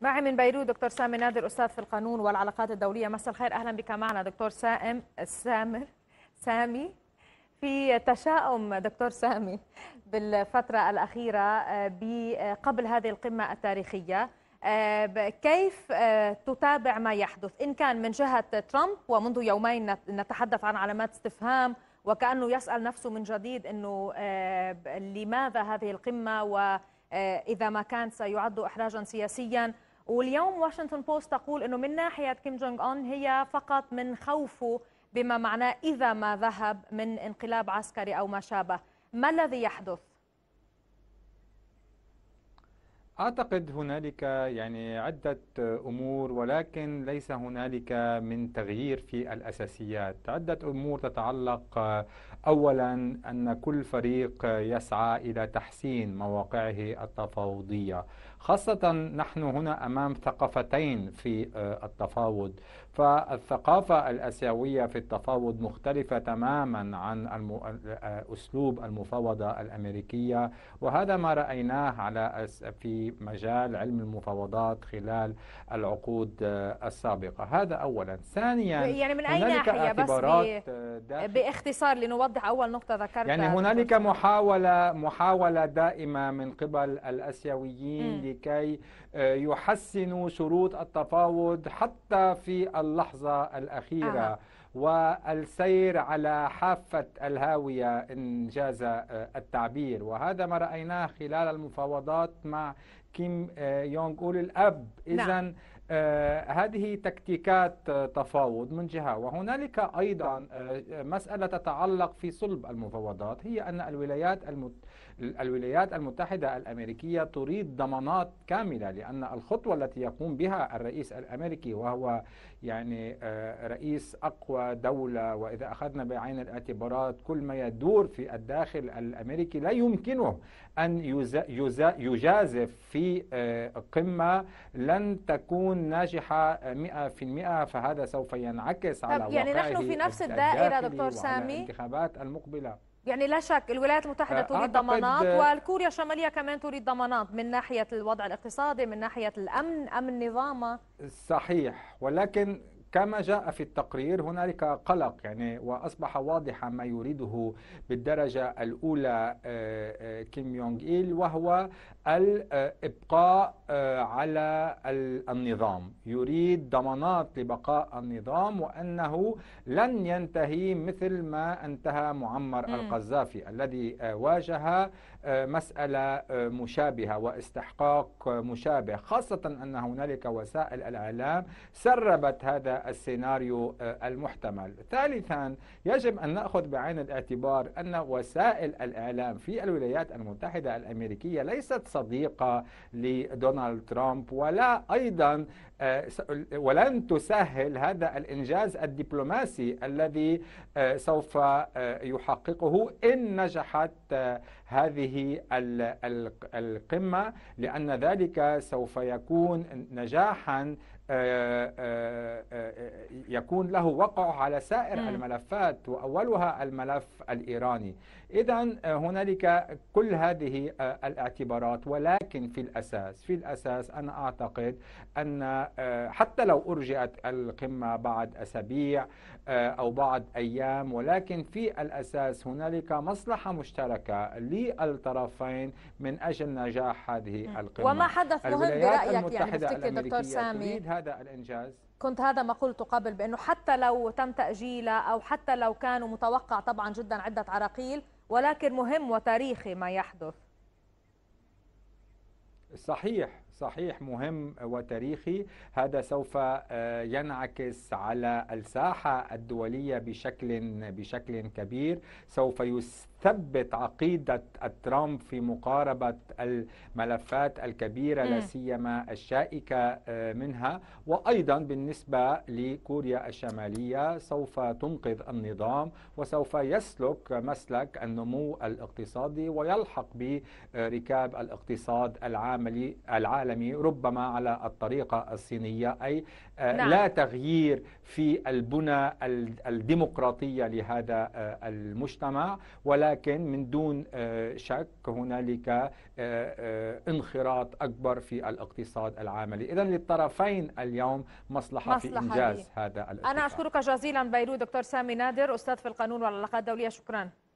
معي من بيروت دكتور سامي نادر استاذ في القانون والعلاقات الدوليه مساء الخير اهلا بك معنا دكتور سائم سامر سامي في تشاؤم دكتور سامي بالفتره الاخيره آه، آه، قبل هذه القمه التاريخيه آه، كيف تتابع ما يحدث ان كان من جهه ترامب ومنذ يومين نتحدث عن علامات استفهام وكانه يسال نفسه من جديد انه لماذا هذه القمه واذا ما كان سيعد إحراجا سياسيا واليوم واشنطن بوست تقول انه من ناحيه كيم جونج اون هي فقط من خوفه بما معناه اذا ما ذهب من انقلاب عسكري او ما شابه ما الذي يحدث أعتقد هنالك يعني عدة أمور ولكن ليس هنالك من تغيير في الأساسيات عدة أمور تتعلق أولا أن كل فريق يسعى إلى تحسين مواقعه التفاوضية خاصة نحن هنا أمام ثقافتين في آه، التفاوض فالثقافة الأسيوية في التفاوض مختلفة تماما عن آه، أسلوب المفاوضة الأمريكية وهذا ما رأيناه على في في مجال علم المفاوضات خلال العقود آه، السابقة هذا أولا ثانيا يعني من أي ناحية بس آه، باختصار لنوضح أول نقطة ذكرتها يعني هنالك محاولة محاولة دائمة من قبل الأسيويين م. لكي آه، يحسنوا شروط التفاوض حتى في اللحظة الأخيرة آه. والسير على حافة الهاوية إن جاز التعبير وهذا ما رأيناه خلال المفاوضات مع كيم يونج أول الأب إذا نعم. آه، هذه تكتيكات آه، تفاوض من جهة وهنالك أيضا آه، مسألة تتعلق في صلب المفاوضات هي أن الولايات المت... الولايات المتحدة الأمريكية تريد ضمانات كاملة لأن الخطوة التي يقوم بها الرئيس الأمريكي وهو يعني رئيس أقوى دولة وإذا أخذنا بعين الاعتبارات كل ما يدور في الداخل الأمريكي لا يمكنه أن يجازف في قمة لن تكون تكون ناجحة 100% فهذا سوف ينعكس على طب يعني نحن في نفس الدائرة دكتور سامي الانتخابات المقبلة يعني لا شك الولايات المتحدة تريد ضمانات والكوريا الشمالية كمان تريد ضمانات من ناحية الوضع الاقتصادي من ناحية الأمن أمن نظامها صحيح ولكن كما جاء في التقرير هنالك قلق يعني واصبح واضحا ما يريده بالدرجه الاولى آه، آه، كيم يونغ ايل وهو الابقاء آه، على النظام يريد ضمانات لبقاء النظام وانه لن ينتهي مثل ما انتهى معمر القذافي الذي واجه مساله مشابهه واستحقاق مشابه خاصه ان هنالك وسائل الاعلام سربت هذا السيناريو آه، المحتمل ثالثا يجب أن نأخذ بعين الاعتبار أن وسائل الإعلام في الولايات المتحدة الأمريكية ليست صديقة لدونالد ترامب ولا أيضا آه، ولن تسهل هذا الإنجاز الدبلوماسي الذي آه، سوف يحققه إن نجحت هذه القمة لأن ذلك سوف يكون نجاحا آه، آه، آه، يكون له وقعه على سائر الملفات وأولها الملف الإيراني إذا هنالك كل هذه الاعتبارات ولكن في الأساس في الأساس أنا أعتقد أن حتى لو أرجئت القمة بعد أسابيع أو بعد أيام ولكن في الأساس هنالك مصلحة مشتركة للطرفين من أجل نجاح هذه القمة وما حدث مهم برأيك يعني دكتور سامي هذا الإنجاز كنت هذا ما قلت قبل بأنه حتى لو تم تأجيله أو حتى لو كان متوقع طبعا جدا عدة عراقيل ولكن مهم وتاريخي ما يحدث صحيح صحيح مهم وتاريخي هذا سوف آه، ينعكس على الساحة الدولية بشكل بشكل كبير سوف يثبت عقيدة ترامب في مقاربة الملفات الكبيرة لا سيما الشائكة آه، منها وأيضا بالنسبة لكوريا الشمالية سوف تنقذ النظام وسوف يسلك مسلك النمو الاقتصادي ويلحق بركاب الاقتصاد العاملي العالمي العالمي ربما على الطريقة الصينية أي آه، نعم. لا تغيير في البنى الديمقراطية لهذا آه، المجتمع ولكن من دون آه، شك هنالك انخراط أكبر في الاقتصاد العاملي إذا للطرفين اليوم مصلحة, مصلحة في إنجاز لي. هذا الاتفاق. أنا أشكرك جزيلا بيروت دكتور سامي نادر أستاذ في القانون والعلاقات الدولية شكرا